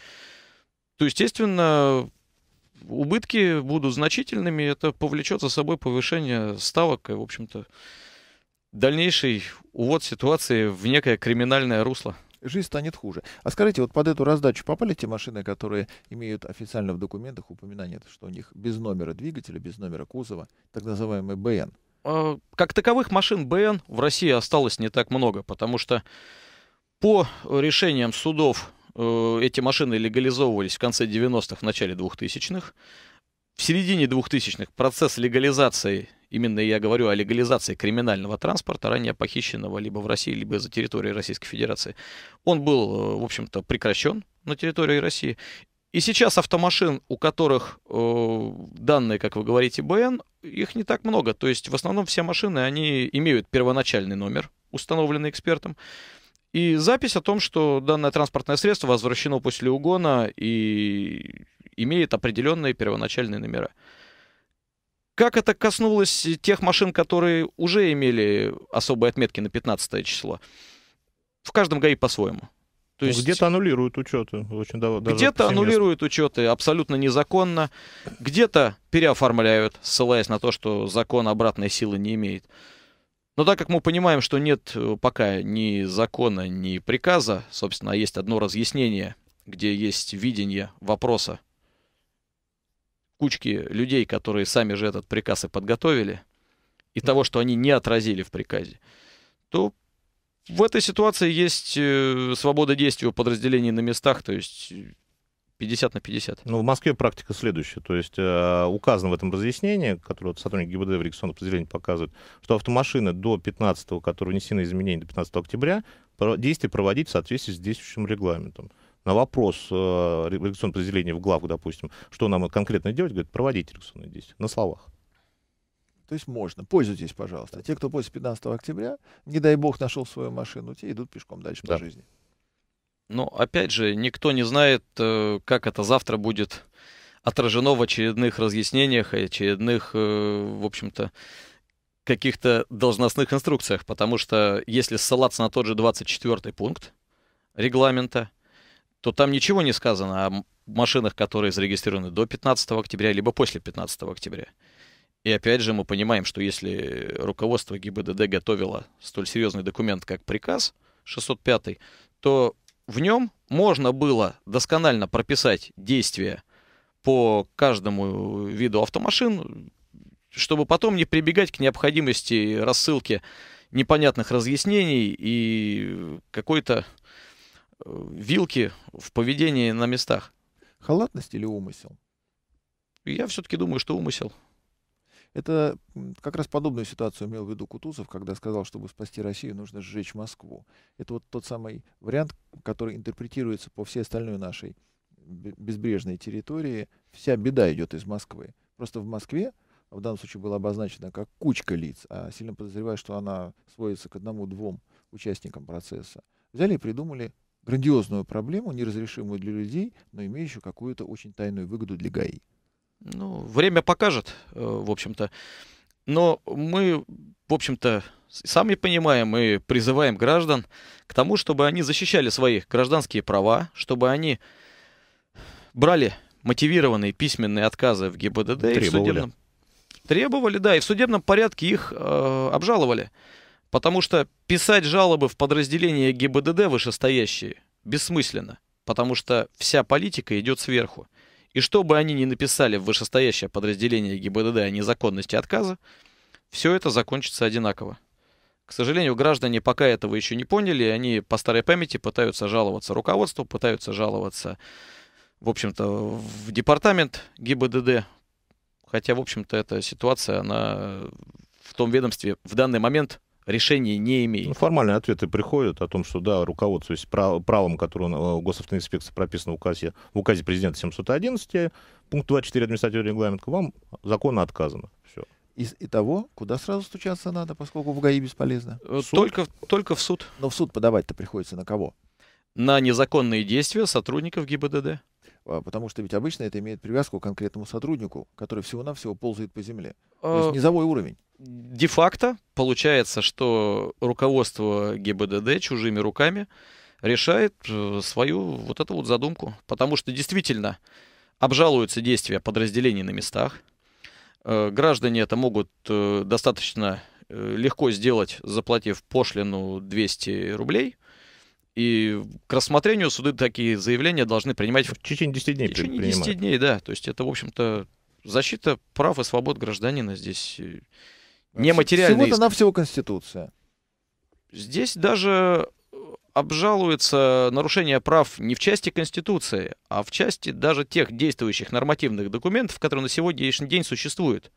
то, естественно, убытки будут значительными, это повлечет за собой повышение ставок и, в общем-то, дальнейший увод ситуации в некое криминальное русло жизнь станет хуже. А скажите, вот под эту раздачу попали те машины, которые имеют официально в документах упоминание, что у них без номера двигателя, без номера кузова, так называемый БН? А, как таковых машин БН в России осталось не так много, потому что по решениям судов э, эти машины легализовывались в конце 90-х, в начале 2000-х. В середине 2000-х процесс легализации Именно я говорю о легализации криминального транспорта, ранее похищенного либо в России, либо за территорией Российской Федерации. Он был, э, в общем-то, прекращен на территории России. И сейчас автомашин, у которых э, данные, как вы говорите, БН, их не так много. То есть в основном все машины, они имеют первоначальный номер, установленный экспертом. И запись о том, что данное транспортное средство возвращено после угона и имеет определенные первоначальные номера. Как это коснулось тех машин, которые уже имели особые отметки на 15 число? В каждом ГАИ по-своему. То ну, есть... Где-то аннулируют учеты. Очень где-то аннулируют учеты абсолютно незаконно, где-то переоформляют, ссылаясь на то, что закон обратной силы не имеет. Но так как мы понимаем, что нет э, пока ни закона, ни приказа, собственно, а есть одно разъяснение, где есть видение вопроса кучки людей, которые сами же этот приказ и подготовили, и того, что они не отразили в приказе, то в этой ситуации есть э, свобода действия у подразделений на местах, то есть 50 на 50. Ну, в Москве практика следующая. То есть э, указано в этом разъяснении, которое сотрудник ГИБДД в регистрационном подразделении показывает, что автомашины до 15, которые внесены изменения до 15 октября, действия проводить в соответствии с действующим регламентом на вопрос э, редакционного определения в главу, допустим, что нам конкретно делать, говорит, проводить революционные действия на словах. То есть можно. Пользуйтесь, пожалуйста. Те, кто после 15 октября, не дай бог, нашел свою машину, те идут пешком дальше да. по жизни. Но ну, опять же, никто не знает, э, как это завтра будет отражено в очередных разъяснениях и очередных, э, в общем-то, каких-то должностных инструкциях. Потому что если ссылаться на тот же 24 пункт регламента – то там ничего не сказано о машинах, которые зарегистрированы до 15 октября, либо после 15 октября. И опять же мы понимаем, что если руководство ГИБДД готовило столь серьезный документ, как приказ 605, то в нем можно было досконально прописать действия по каждому виду автомашин, чтобы потом не прибегать к необходимости рассылки непонятных разъяснений и какой-то вилки в поведении на местах. Халатность или умысел? Я все-таки думаю, что умысел. Это как раз подобную ситуацию имел в виду Кутузов, когда сказал, чтобы спасти Россию, нужно сжечь Москву. Это вот тот самый вариант, который интерпретируется по всей остальной нашей безбрежной территории. Вся беда идет из Москвы. Просто в Москве в данном случае была обозначена как кучка лиц, а сильно подозреваю, что она сводится к одному-двум участникам процесса. Взяли и придумали грандиозную проблему, неразрешимую для людей, но имеющую какую-то очень тайную выгоду для ГАИ. Ну, время покажет, э, в общем-то. Но мы, в общем-то, сами понимаем и призываем граждан к тому, чтобы они защищали свои гражданские права, чтобы они брали мотивированные письменные отказы в ГИБДД требовали. и в судебном... Требовали, да, и в судебном порядке их э, обжаловали. Потому что писать жалобы в подразделение ГИБДД вышестоящие бессмысленно, потому что вся политика идет сверху. И что бы они ни написали в вышестоящее подразделение ГИБДД о незаконности отказа, все это закончится одинаково. К сожалению, граждане пока этого еще не поняли, они по старой памяти пытаются жаловаться руководству, пытаются жаловаться, в общем-то, в департамент ГИБДД, хотя, в общем-то, эта ситуация, она в том ведомстве в данный момент решения не имеет. Ну, формальные ответы приходят о том, что да, руководствуясь правом, которое э, госавтоинспекции прописано в указе, в указе президента 711, пункт 24 административного регламента, вам законно отказано. Все. И, и того, куда сразу стучаться надо, поскольку в ГАИ бесполезно. Э, только, только в суд. Но в суд подавать-то приходится на кого? На незаконные действия сотрудников ГИБДД. А, потому что ведь обычно это имеет привязку к конкретному сотруднику, который всего-навсего ползает по земле. То есть а, низовой уровень. Де-факто получается, что руководство ГИБДД чужими руками решает э, свою вот эту вот задумку. Потому что действительно обжалуются действия подразделений на местах. Э, граждане это могут э, достаточно легко сделать, заплатив пошлину 200 рублей – и к рассмотрению суды такие заявления должны принимать в течение 10 дней. В течение 10 принимают. дней, да. То есть это, в общем-то, защита прав и свобод гражданина здесь э, нематериальная. Всего-то навсего Конституция. Здесь даже э, обжалуется нарушение прав не в части Конституции, а в части даже тех действующих нормативных документов, которые на сегодняшний день существуют.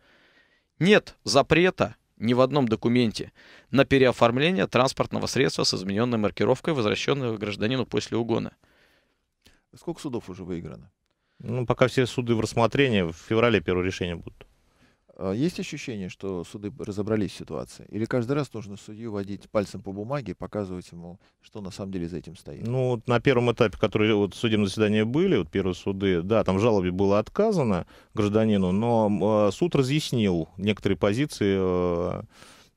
Нет запрета ни в одном документе на переоформление транспортного средства с измененной маркировкой, возвращенного гражданину после угона. Сколько судов уже выиграно? Ну, пока все суды в рассмотрении, в феврале первое решение будут. А есть ощущение, что суды разобрались в ситуации? Или каждый раз нужно судью водить пальцем по бумаге и показывать ему, что на самом деле за этим стоит? Ну, вот на первом этапе, который вот судебные заседания были, вот первые суды, да, там в жалобе было отказано гражданину, но э, суд разъяснил некоторые позиции э,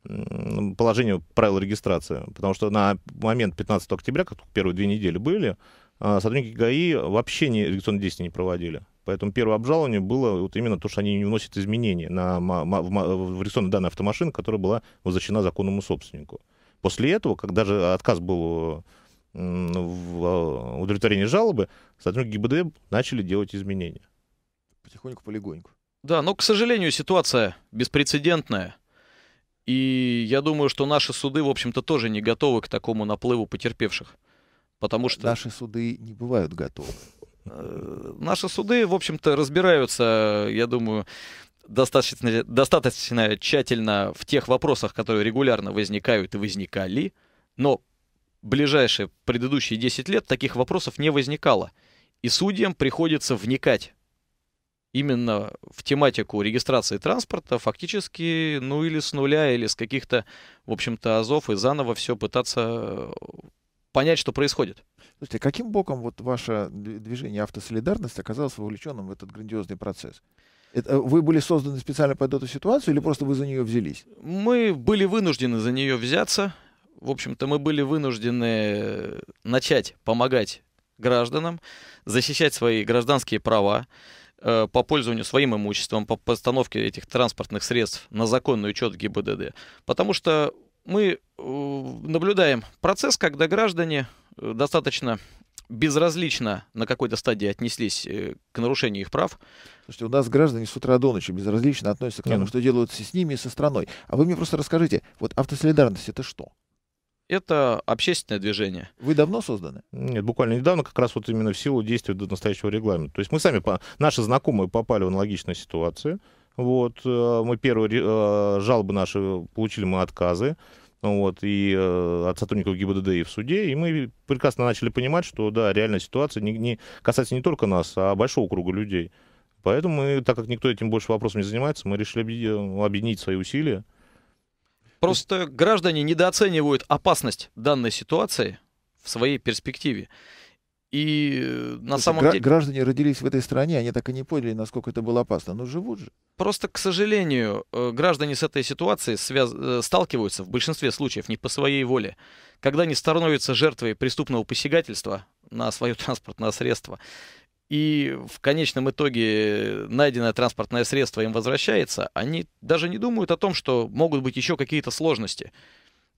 а, положению правил регистрации, потому что на момент 15 октября, как первые две недели были, э, сотрудники ГАИ вообще не регистрационные действия не проводили. Поэтому первое обжалование было вот именно то, что они не вносят изменения на, в рисунок данной автомашины, которая была возвращена законному собственнику. После этого, когда же отказ был в а, удовлетворении жалобы, сотрудники ГИБДД начали делать изменения. Потихоньку, полигоньку. Да, но, к сожалению, ситуация беспрецедентная. И я думаю, что наши суды, в общем-то, тоже не готовы к такому наплыву потерпевших. Потому что... Наши суды не бывают готовы. Э, наши суды, в общем-то, разбираются, я думаю, достаточно, достаточно тщательно в тех вопросах, которые регулярно возникают и возникали, но ближайшие предыдущие 10 лет таких вопросов не возникало. И судьям приходится вникать именно в тематику регистрации транспорта фактически, ну или с нуля, или с каких-то, в общем-то, азов и заново все пытаться э, понять, что происходит. Слушайте, каким боком вот ваше движение «Автосолидарность» оказалось вовлеченным в этот грандиозный процесс? Это, э, вы были созданы специально под эту ситуацию или просто вы за нее взялись? Мы были вынуждены за нее взяться. В общем-то, мы были вынуждены э, начать помогать гражданам, защищать свои гражданские права э, по пользованию своим имуществом, по постановке этих транспортных средств на законный учет в ГИБДД. Потому что мы э, наблюдаем процесс, когда граждане э, достаточно безразлично на какой-то стадии отнеслись э, к нарушению их прав. Слушайте, у нас граждане с утра до ночи безразлично относятся к тому, mm. что делают с ними и со страной. А вы мне просто расскажите, вот автосолидарность это что? это общественное движение. Вы давно созданы? Нет, буквально недавно, как раз вот именно в силу действия до настоящего регламента. То есть мы сами, наши знакомые попали в аналогичную ситуацию. Вот, э, мы первые э, жалобы наши получили, мы отказы вот, и э, от сотрудников ГИБДД и в суде, и мы прекрасно начали понимать, что, да, реальная ситуация не, не касается не только нас, а большого круга людей. Поэтому мы, так как никто этим больше вопросом не занимается, мы решили э, объединить свои усилия. Просто граждане недооценивают опасность данной ситуации в своей перспективе. И э, на Слушай, самом гра- деле... Граждане родились в этой стране, они так и не поняли, насколько это было опасно. Но ну, живут же. Просто, к сожалению, э, граждане с этой ситуацией связ... Э, сталкиваются в большинстве случаев не по своей воле. Когда они становятся жертвой преступного посягательства на свое транспортное средство, и в конечном итоге найденное транспортное средство им возвращается, они даже не думают о том, что могут быть еще какие-то сложности.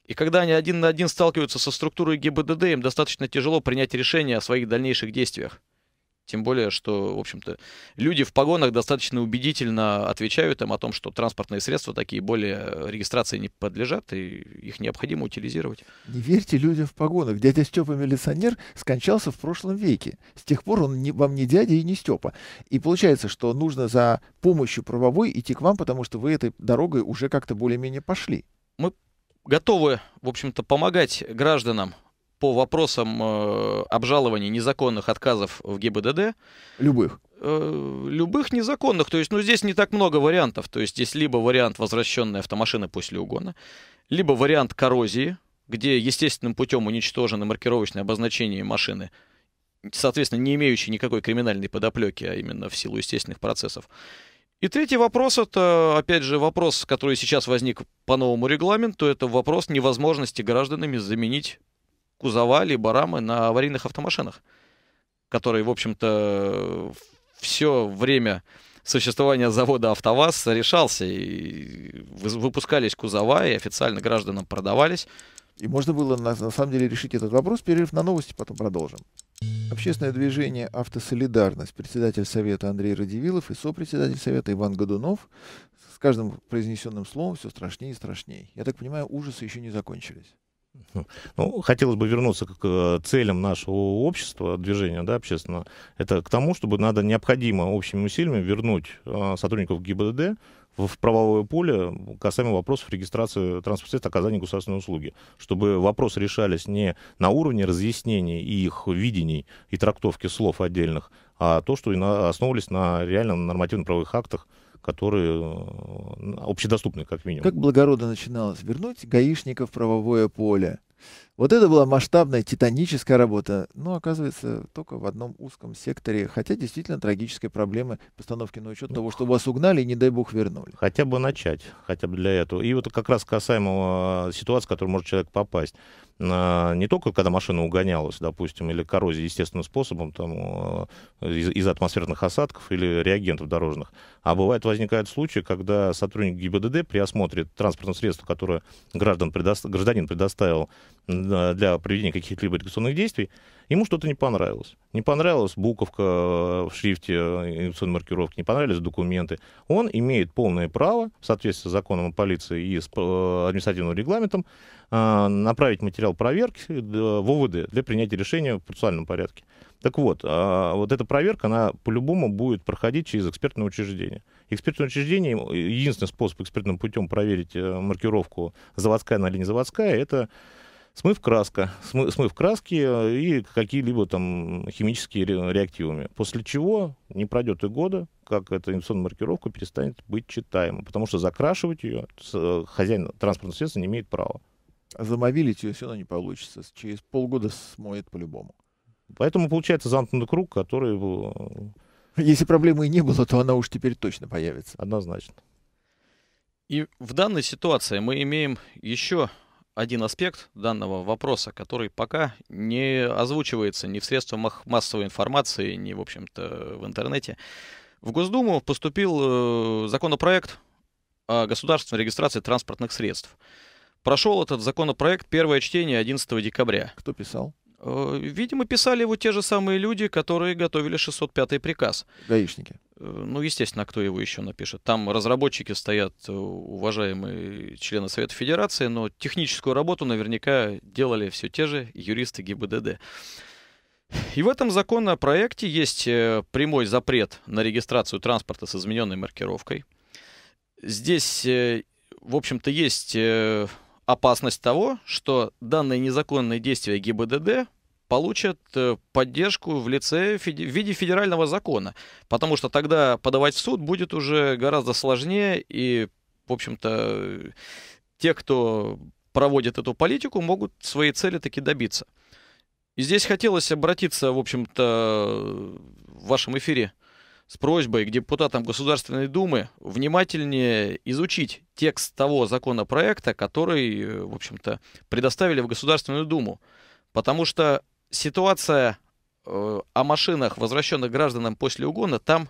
И когда они один на один сталкиваются со структурой ГИБДД, им достаточно тяжело принять решение о своих дальнейших действиях. Тем более, что, в общем-то, люди в погонах достаточно убедительно отвечают им о том, что транспортные средства такие более э, регистрации не подлежат, и их необходимо утилизировать. Не верьте людям в погонах. Дядя Степа милиционер скончался в прошлом веке. С тех пор он не, вам не дядя и не Степа. И получается, что нужно за помощью правовой идти к вам, потому что вы этой дорогой уже как-то более-менее пошли. Мы готовы, в общем-то, помогать гражданам по вопросам э, обжалования незаконных отказов в ГИБДД. Любых. Э, любых незаконных. То есть, ну, здесь не так много вариантов. То есть, здесь либо вариант возвращенной автомашины после угона, либо вариант коррозии, где естественным путем уничтожено маркировочное обозначение машины, соответственно, не имеющей никакой криминальной подоплеки, а именно в силу естественных процессов. И третий вопрос, это, опять же, вопрос, который сейчас возник по новому регламенту, это вопрос невозможности гражданами заменить кузова либо рамы на аварийных автомашинах, которые, в общем-то, все время существования завода «АвтоВАЗ» решался, и выпускались кузова, и официально гражданам продавались. И можно было, на, самом деле, решить этот вопрос. Перерыв на новости, потом продолжим. Общественное движение «Автосолидарность», председатель Совета Андрей Радивилов и сопредседатель Совета Иван Годунов. С каждым произнесенным словом все страшнее и страшнее. Я так понимаю, ужасы еще не закончились. Ну, хотелось бы вернуться к э, целям нашего общества, движения да, общественного. Это к тому, чтобы надо необходимо общими усилиями вернуть э, сотрудников ГИБДД в правовое поле касаемо вопросов регистрации транспортных средств оказания государственной услуги, чтобы вопросы решались не на уровне разъяснений и их видений и трактовки слов отдельных, а то, что основывались на реально нормативно-правовых актах, которые э, общедоступны, как минимум. Как благородно начиналось вернуть гаишников в правовое поле. Вот это была масштабная титаническая работа, но оказывается только в одном узком секторе, хотя действительно трагическая проблема постановки на учет ну, того, что вас угнали и, не дай бог, вернули. Хотя бы начать, хотя бы для этого. И вот как раз касаемо а, ситуации, в которую может человек попасть. А, не только когда машина угонялась, допустим, или коррозия естественным способом там, а, из, из атмосферных осадков или реагентов дорожных, а бывает возникают случаи, когда сотрудник ГИБДД при осмотре транспортного средства, которое граждан предо... гражданин предоставил для проведения каких-либо редакционных действий, ему что-то не понравилось. Не понравилась буковка э, в шрифте э, инвестиционной маркировки, не понравились документы. Он имеет полное право, в соответствии с законом о полиции и с э, административным регламентом, направить материал проверки в ОВД для принятия решения в процессуальном порядке. Так вот, а, вот эта проверка, она по-любому будет проходить через экспертное учреждение. Экспертное учреждение, единственный способ экспертным путем проверить маркировку заводская она или не заводская, это смыв краска, смы, смыв краски э, и какие-либо там химические реактивами. После чего не пройдет и года, как эта инвестиционная маркировка перестанет быть читаема, потому что закрашивать ее э, хозяин транспортного средства не имеет права. А замовилить ее все равно не получится. Через полгода смоет по-любому. Поэтому получается замкнутый круг, который... Э, Если проблемы и не было, то она уж теперь точно появится. Однозначно. И в данной ситуации мы имеем еще один аспект данного вопроса, который пока не озвучивается ни в средствах массовой информации, ни, в общем-то, в интернете. В Госдуму поступил э, законопроект о государственной регистрации транспортных средств. Прошел этот законопроект первое чтение 11 декабря. Кто писал? Э, видимо, писали его те же самые люди, которые готовили 605-й приказ. Гаишники. Э, ну, естественно, кто его еще напишет. Там разработчики стоят, э, уважаемые члены Совета Федерации, но техническую работу наверняка делали все те же юристы ГИБДД. И в этом законопроекте есть прямой запрет на регистрацию транспорта с измененной маркировкой. Здесь, в общем-то, есть опасность того, что данные незаконные действия ГИБДД получат э, поддержку в лице в виде федерального закона, потому что тогда подавать в суд будет уже гораздо сложнее и, в общем-то, те, кто проводит эту политику, могут свои цели таки добиться. И здесь хотелось обратиться, в общем-то, в вашем эфире с просьбой к депутатам Государственной Думы внимательнее изучить текст того законопроекта, который, э, в общем-то, предоставили в Государственную Думу. Потому что ситуация э, о машинах, возвращенных гражданам после угона, там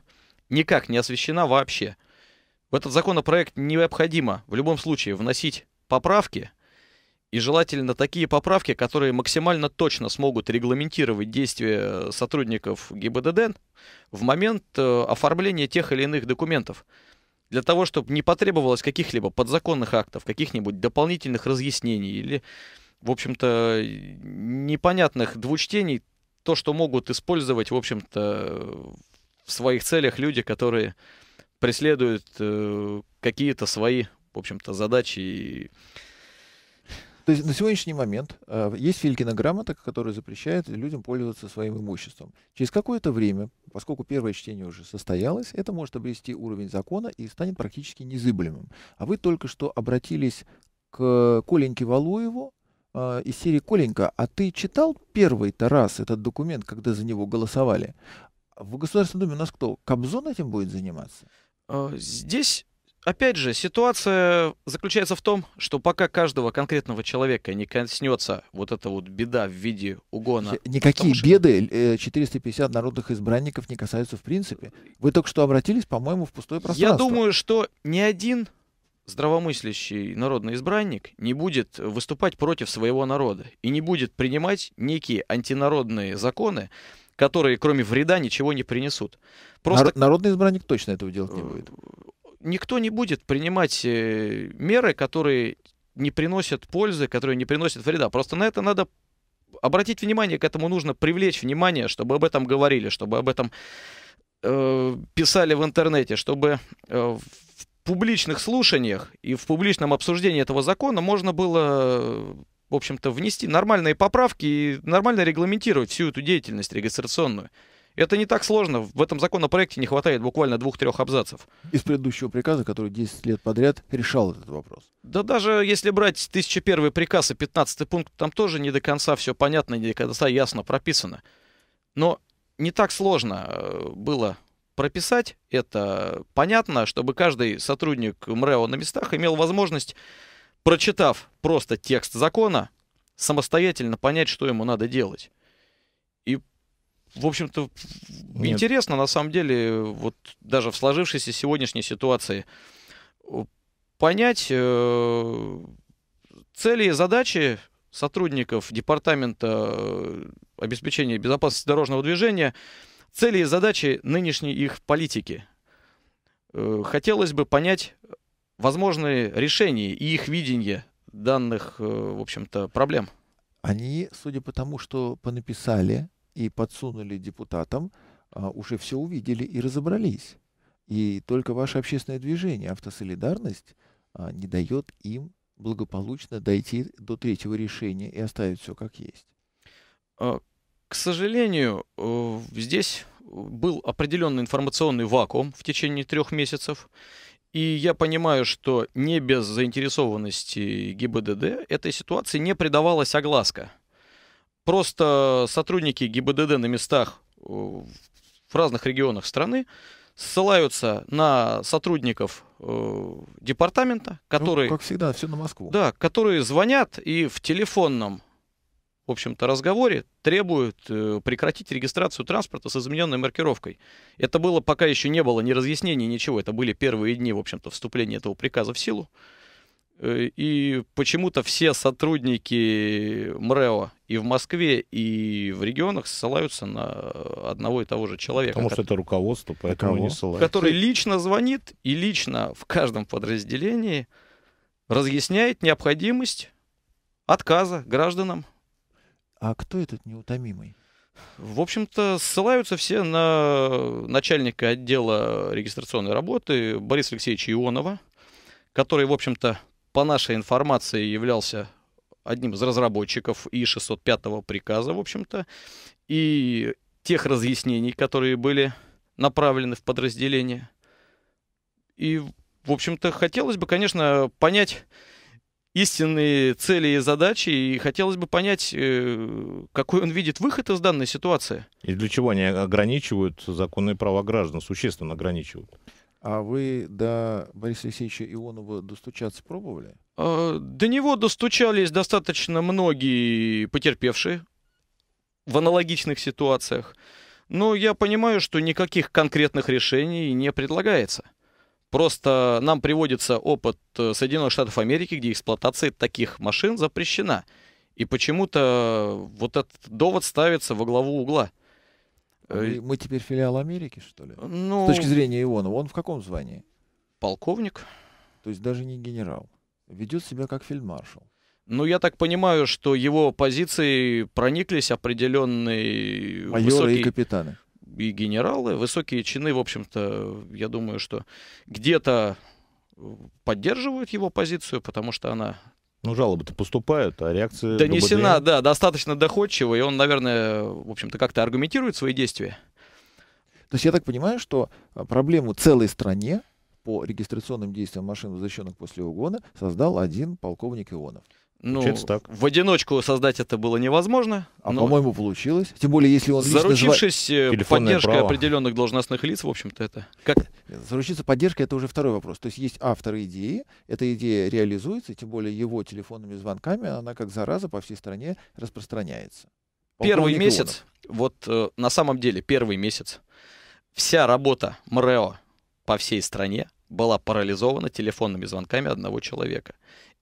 никак не освещена вообще. В этот законопроект необходимо в любом случае вносить поправки – и желательно такие поправки, которые максимально точно смогут регламентировать действия сотрудников ГИБДД в момент э, оформления тех или иных документов. Для того, чтобы не потребовалось каких-либо подзаконных актов, каких-нибудь дополнительных разъяснений или, в общем-то, непонятных двучтений, то, что могут использовать, в общем-то, в своих целях люди, которые преследуют э, какие-то свои, в общем-то, задачи и то есть на сегодняшний момент э, есть Филькина грамота, которая запрещает людям пользоваться своим имуществом. Через какое-то время, поскольку первое чтение уже состоялось, это может обрести уровень закона и станет практически незыблемым. А вы только что обратились к Коленьке Валуеву, э, из серии «Коленька, а ты читал первый-то раз этот документ, когда за него голосовали? В Государственной Думе у нас кто? Кобзон этим будет заниматься? Э, здесь Опять же, ситуация заключается в том, что пока каждого конкретного человека не коснется вот эта вот беда в виде угона... Никакие что... беды 450 э, народных избранников не касаются в принципе. Вы только что обратились, по-моему, в пустое пространство. Я думаю, что ни один здравомыслящий народный избранник не будет выступать против своего народа и не будет принимать некие антинародные законы, которые кроме вреда ничего не принесут. Просто... народный избранник точно этого делать не будет. Э, никто не будет принимать э, меры, которые не приносят пользы, которые не приносят вреда. Просто на это надо обратить внимание, к этому нужно привлечь внимание, чтобы об этом говорили, чтобы об этом э, писали в интернете, чтобы э, в публичных слушаниях и в публичном обсуждении этого закона можно было, в общем-то, внести нормальные поправки и нормально регламентировать всю эту деятельность регистрационную. Это не так сложно. В этом законопроекте не хватает буквально двух-трех абзацев. Из предыдущего приказа, который 10 лет подряд решал этот вопрос. Да даже если брать 1001 приказ и 15 пункт, там тоже не до конца все понятно, не до конца ясно прописано. Но не так сложно э, было прописать это. Понятно, чтобы каждый сотрудник МРЭО на местах имел возможность, прочитав просто текст закона, самостоятельно понять, что ему надо делать в общем-то, Нет. интересно, на самом деле, вот даже в сложившейся сегодняшней ситуации понять э, цели и задачи сотрудников Департамента э, обеспечения безопасности дорожного движения, цели и задачи нынешней их политики. Э, хотелось бы понять возможные решения и их видение данных, э, в общем-то, проблем. Они, судя по тому, что понаписали, и подсунули депутатам, а, уже все увидели и разобрались. И только ваше общественное движение «Автосолидарность» а, не дает им благополучно дойти до третьего решения и оставить все как есть. А, к сожалению, э, здесь был определенный информационный вакуум в течение трех месяцев. И я понимаю, что не без заинтересованности ГИБДД этой ситуации не придавалась огласка просто сотрудники ГИБДД на местах э, в разных регионах страны ссылаются на сотрудников э, департамента, ну, которые... Ну, как всегда, все на Москву. Да, которые звонят и в телефонном, в общем-то, разговоре требуют э, прекратить регистрацию транспорта с измененной маркировкой. Это было пока еще не было ни разъяснений, ничего. Это были первые дни, в общем-то, вступления этого приказа в силу. Э, и почему-то все сотрудники МРЭО и в Москве, и в регионах ссылаются на одного и того же человека. Потому что это руководство, поэтому не ссылаются. Который лично звонит и лично в каждом подразделении разъясняет необходимость отказа гражданам. А кто этот неутомимый? В общем-то, ссылаются все на начальника отдела регистрационной работы Бориса Алексеевича Ионова, который, в общем-то, по нашей информации, являлся одним из разработчиков и 605-го приказа, в общем-то, и тех разъяснений, которые были направлены в подразделение. И, в общем-то, хотелось бы, конечно, понять истинные цели и задачи, и хотелось бы понять, э, какой он видит выход из данной ситуации. И для чего они ограничивают законные права граждан, существенно ограничивают? А вы до Бориса Алексеевича Ионова достучаться пробовали? А, до него достучались достаточно многие потерпевшие в аналогичных ситуациях. Но я понимаю, что никаких конкретных решений не предлагается. Просто нам приводится опыт э, Соединенных Штатов Америки, где эксплуатация таких машин запрещена. И почему-то вот этот довод ставится во главу угла – мы, э, мы теперь филиал Америки, что ли? Ну, С точки ну, зрения Ионова, он в каком звании? Полковник. То есть даже не генерал. Ведет себя как фельдмаршал. Ну, я так понимаю, что его позиции прониклись определенные... Майоры высокие... и капитаны. И генералы, высокие чины, в общем-то, я думаю, что где-то поддерживают его позицию, потому что она ну, жалобы-то поступают, а реакция... Донесена, ГБД... да, достаточно доходчиво, и он, наверное, в общем-то, как-то аргументирует свои действия. То есть я так понимаю, что а, проблему целой стране по регистрационным действиям машин, возвращенных после угона, создал один полковник Ионов. Ну, так. в одиночку создать это было невозможно. А, но... по-моему, получилось. Тем более, если он... Заручившись зва... Э, поддержкой право. определенных должностных лиц, в общем-то, это... Как... Заручиться поддержкой — это уже второй вопрос. То есть есть автор идеи, эта идея реализуется, тем более его телефонными звонками она как зараза по всей стране распространяется. По первый месяц, ионов. вот э, на самом деле первый месяц, вся работа МРЭО по всей стране была парализована телефонными звонками одного человека.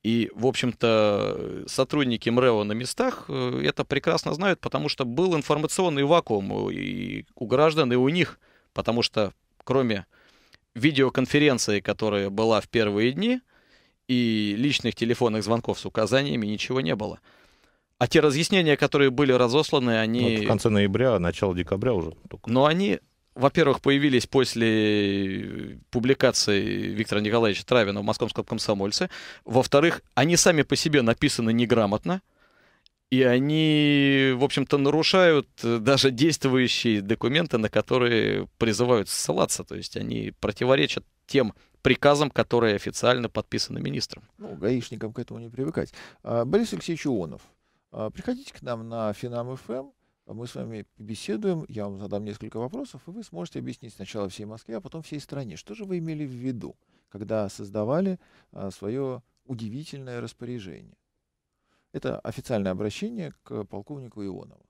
И, в общем-то, сотрудники МРЭО на местах э, это прекрасно знают, потому что был информационный вакуум и у граждан, и у них, потому что кроме видеоконференции, которая была в первые дни, и личных телефонных звонков с указаниями ничего не было. А те разъяснения, которые были разосланы, они... Ну, в конце ноября, начало декабря уже. Только. Но они во-первых, появились после э, публикации Виктора Николаевича Травина в «Московском комсомольце». Во-вторых, они сами по себе написаны неграмотно. И они, в общем-то, нарушают э, даже действующие документы, на которые призывают ссылаться. То есть они противоречат тем приказам, которые официально подписаны министром. Ну, гаишникам к этому не привыкать. А, Борис Алексеевич Ионов, а, приходите к нам на Финам-ФМ а мы с вами беседуем, я вам задам несколько вопросов, и вы сможете объяснить сначала всей Москве, а потом всей стране, что же вы имели в виду, когда создавали а, свое удивительное распоряжение. Это официальное обращение к полковнику Ионову.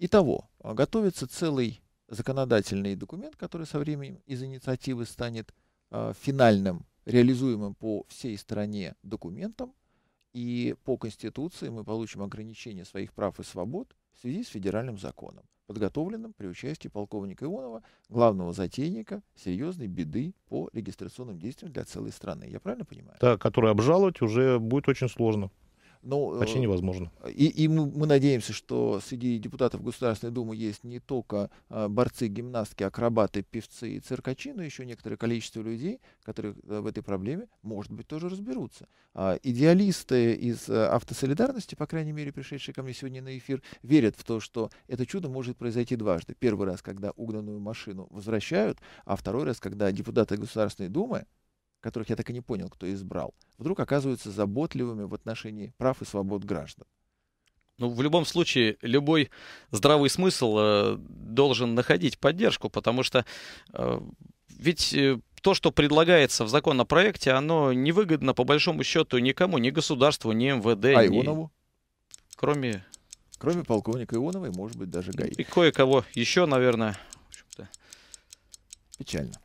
Итого, а, готовится целый законодательный документ, который со временем из инициативы станет а, финальным, реализуемым по всей стране документом, и по Конституции мы получим ограничение своих прав и свобод, в связи с федеральным законом, подготовленным при участии полковника Ионова, главного затейника серьезной беды по регистрационным действиям для целой страны. Я правильно понимаю? Да, который обжаловать уже будет очень сложно. Но, ну, Почти э, невозможно. И, и мы, мы надеемся, что среди депутатов Государственной Думы есть не только э, борцы, гимнастки, акробаты, певцы и циркачи, но еще некоторое количество людей, которые э, в этой проблеме, может быть, тоже разберутся. А, идеалисты из автосолидарности, по крайней мере, пришедшие ко мне сегодня на эфир, верят в то, что это чудо может произойти дважды. Первый раз, когда угнанную машину возвращают, а второй раз, когда депутаты Государственной Думы, которых я так и не понял, кто избрал, вдруг оказываются заботливыми в отношении прав и свобод граждан. Ну, в любом случае, любой здравый смысл э, должен находить поддержку, потому что э, ведь э, то, что предлагается в законопроекте, оно невыгодно по большому счету никому, ни государству, ни МВД. А ни... Ионову? Кроме... Кроме полковника Ионовой, может быть, даже ГАИ. И кое-кого еще, наверное. Печально.